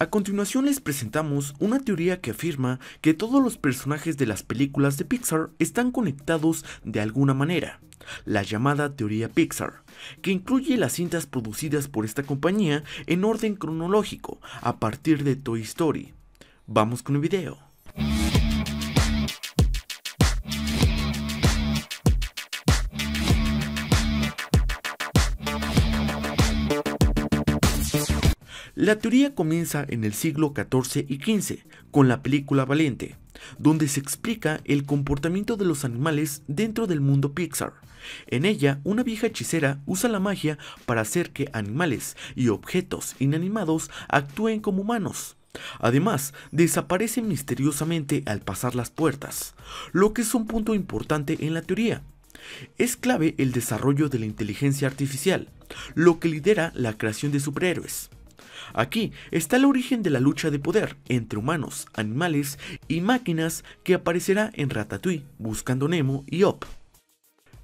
A continuación les presentamos una teoría que afirma que todos los personajes de las películas de Pixar están conectados de alguna manera, la llamada teoría Pixar, que incluye las cintas producidas por esta compañía en orden cronológico a partir de Toy Story. Vamos con el video. La teoría comienza en el siglo XIV y XV con la película Valiente, donde se explica el comportamiento de los animales dentro del mundo Pixar. En ella, una vieja hechicera usa la magia para hacer que animales y objetos inanimados actúen como humanos. Además, desaparecen misteriosamente al pasar las puertas, lo que es un punto importante en la teoría. Es clave el desarrollo de la inteligencia artificial, lo que lidera la creación de superhéroes. Aquí está el origen de la lucha de poder entre humanos, animales y máquinas que aparecerá en Ratatouille, Buscando Nemo y Op.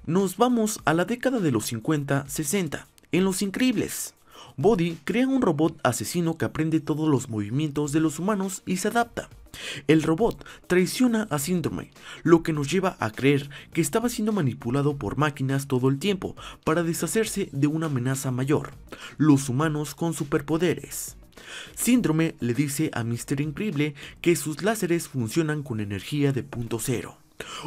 Nos vamos a la década de los 50-60, en Los Increíbles. Body crea un robot asesino que aprende todos los movimientos de los humanos y se adapta. El robot traiciona a Síndrome, lo que nos lleva a creer que estaba siendo manipulado por máquinas todo el tiempo para deshacerse de una amenaza mayor, los humanos con superpoderes. Síndrome le dice a Mister Increíble que sus láseres funcionan con energía de punto cero.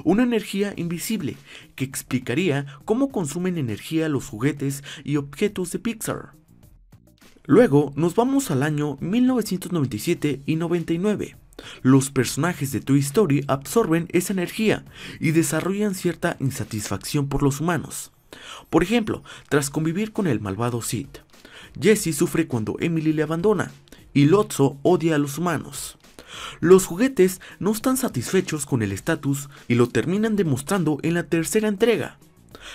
Una energía invisible que explicaría cómo consumen energía los juguetes y objetos de Pixar. Luego nos vamos al año 1997 y 99. Los personajes de Toy Story absorben esa energía y desarrollan cierta insatisfacción por los humanos. Por ejemplo, tras convivir con el malvado Sid, Jesse sufre cuando Emily le abandona y Lotso odia a los humanos. Los juguetes no están satisfechos con el estatus y lo terminan demostrando en la tercera entrega.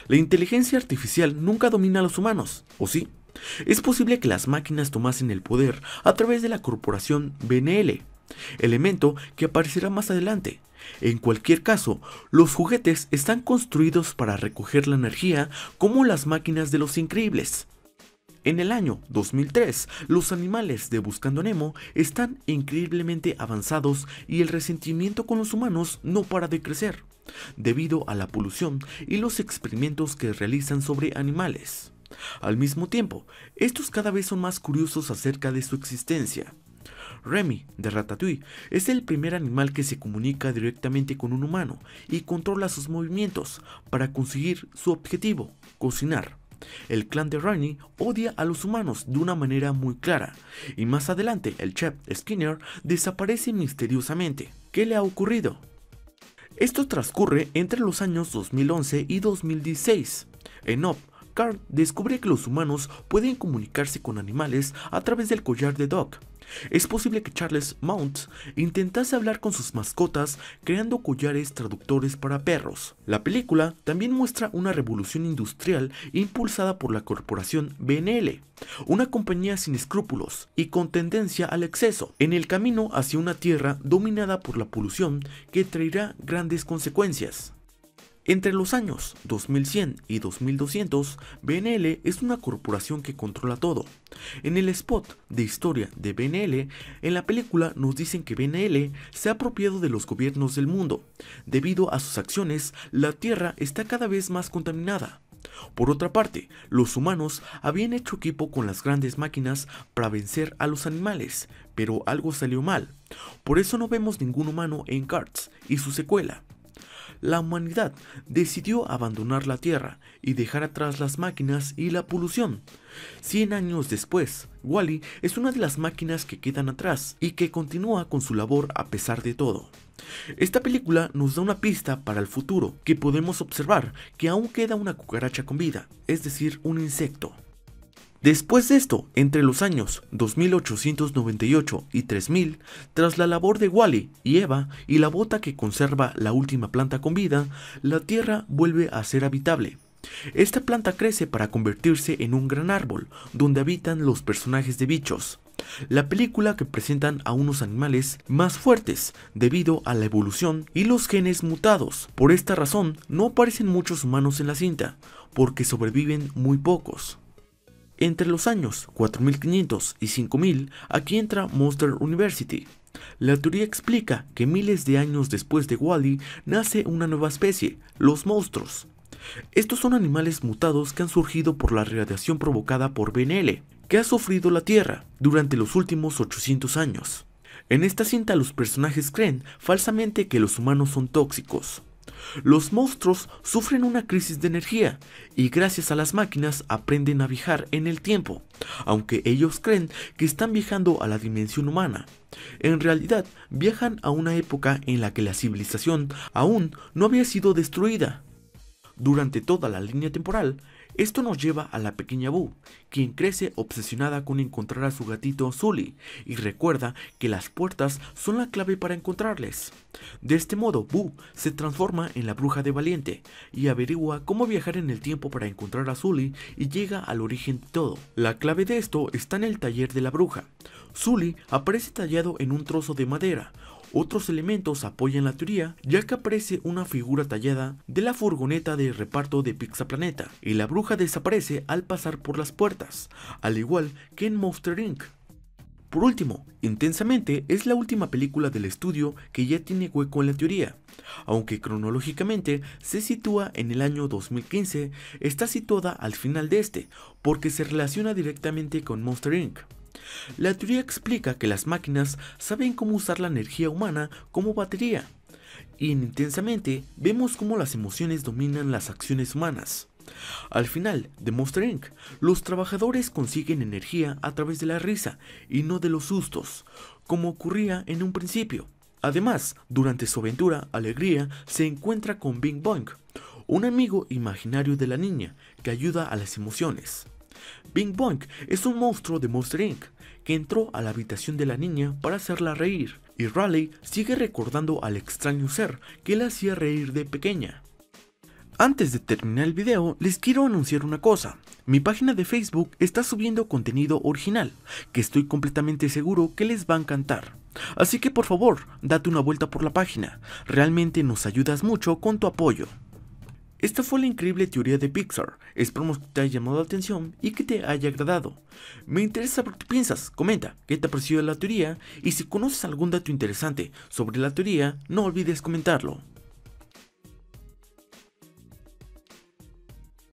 La inteligencia artificial nunca domina a los humanos, ¿o sí? Es posible que las máquinas tomasen el poder a través de la corporación BNL, elemento que aparecerá más adelante. En cualquier caso, los juguetes están construidos para recoger la energía como las máquinas de los increíbles. En el año 2003, los animales de Buscando Nemo están increíblemente avanzados y el resentimiento con los humanos no para de crecer, debido a la polución y los experimentos que realizan sobre animales. Al mismo tiempo, estos cada vez son más curiosos acerca de su existencia. Remy, de Ratatouille, es el primer animal que se comunica directamente con un humano y controla sus movimientos para conseguir su objetivo, cocinar. El clan de Remy odia a los humanos de una manera muy clara, y más adelante el chef Skinner desaparece misteriosamente. ¿Qué le ha ocurrido? Esto transcurre entre los años 2011 y 2016. En Op, Carl descubre que los humanos pueden comunicarse con animales a través del collar de Doc, es posible que Charles Mount intentase hablar con sus mascotas creando collares traductores para perros. La película también muestra una revolución industrial impulsada por la corporación BNL, una compañía sin escrúpulos y con tendencia al exceso, en el camino hacia una tierra dominada por la polución que traerá grandes consecuencias. Entre los años 2100 y 2200, BNL es una corporación que controla todo. En el spot de historia de BNL, en la película nos dicen que BNL se ha apropiado de los gobiernos del mundo. Debido a sus acciones, la Tierra está cada vez más contaminada. Por otra parte, los humanos habían hecho equipo con las grandes máquinas para vencer a los animales, pero algo salió mal. Por eso no vemos ningún humano en Cards y su secuela la humanidad decidió abandonar la Tierra y dejar atrás las máquinas y la polución. Cien años después, Wally es una de las máquinas que quedan atrás y que continúa con su labor a pesar de todo. Esta película nos da una pista para el futuro, que podemos observar que aún queda una cucaracha con vida, es decir, un insecto. Después de esto, entre los años 2898 y 3000, tras la labor de Wally y Eva y la bota que conserva la última planta con vida, la Tierra vuelve a ser habitable. Esta planta crece para convertirse en un gran árbol, donde habitan los personajes de bichos. La película que presentan a unos animales más fuertes debido a la evolución y los genes mutados. Por esta razón no aparecen muchos humanos en la cinta, porque sobreviven muy pocos. Entre los años 4500 y 5000, aquí entra Monster University. La teoría explica que miles de años después de Wally nace una nueva especie, los monstruos. Estos son animales mutados que han surgido por la radiación provocada por BNL, que ha sufrido la Tierra durante los últimos 800 años. En esta cinta los personajes creen falsamente que los humanos son tóxicos, los monstruos sufren una crisis de energía y gracias a las máquinas aprenden a viajar en el tiempo, aunque ellos creen que están viajando a la dimensión humana. En realidad, viajan a una época en la que la civilización aún no había sido destruida. Durante toda la línea temporal, esto nos lleva a la pequeña Bu, quien crece obsesionada con encontrar a su gatito Zully y recuerda que las puertas son la clave para encontrarles. De este modo, Bu se transforma en la bruja de Valiente y averigua cómo viajar en el tiempo para encontrar a Zully y llega al origen de todo. La clave de esto está en el taller de la bruja. Zully aparece tallado en un trozo de madera, otros elementos apoyan la teoría, ya que aparece una figura tallada de la furgoneta de reparto de Pixaplaneta, y la bruja desaparece al pasar por las puertas, al igual que en Monster Inc. Por último, Intensamente es la última película del estudio que ya tiene hueco en la teoría. Aunque cronológicamente se sitúa en el año 2015, está situada al final de este, porque se relaciona directamente con Monster Inc. La teoría explica que las máquinas saben cómo usar la energía humana como batería, y intensamente vemos cómo las emociones dominan las acciones humanas. Al final de Monster Inc., los trabajadores consiguen energía a través de la risa y no de los sustos, como ocurría en un principio. Además, durante su aventura, Alegría se encuentra con Bing Bong, un amigo imaginario de la niña que ayuda a las emociones. Bing Bong es un monstruo de Monster Inc. que entró a la habitación de la niña para hacerla reír, y Raleigh sigue recordando al extraño ser que la hacía reír de pequeña. Antes de terminar el video, les quiero anunciar una cosa. Mi página de Facebook está subiendo contenido original, que estoy completamente seguro que les va a encantar. Así que por favor, date una vuelta por la página, realmente nos ayudas mucho con tu apoyo. Esta fue la increíble teoría de Pixar. Esperamos que te haya llamado la atención y que te haya agradado. Me interesa saber qué piensas. Comenta qué te ha parecido la teoría y si conoces algún dato interesante sobre la teoría, no olvides comentarlo.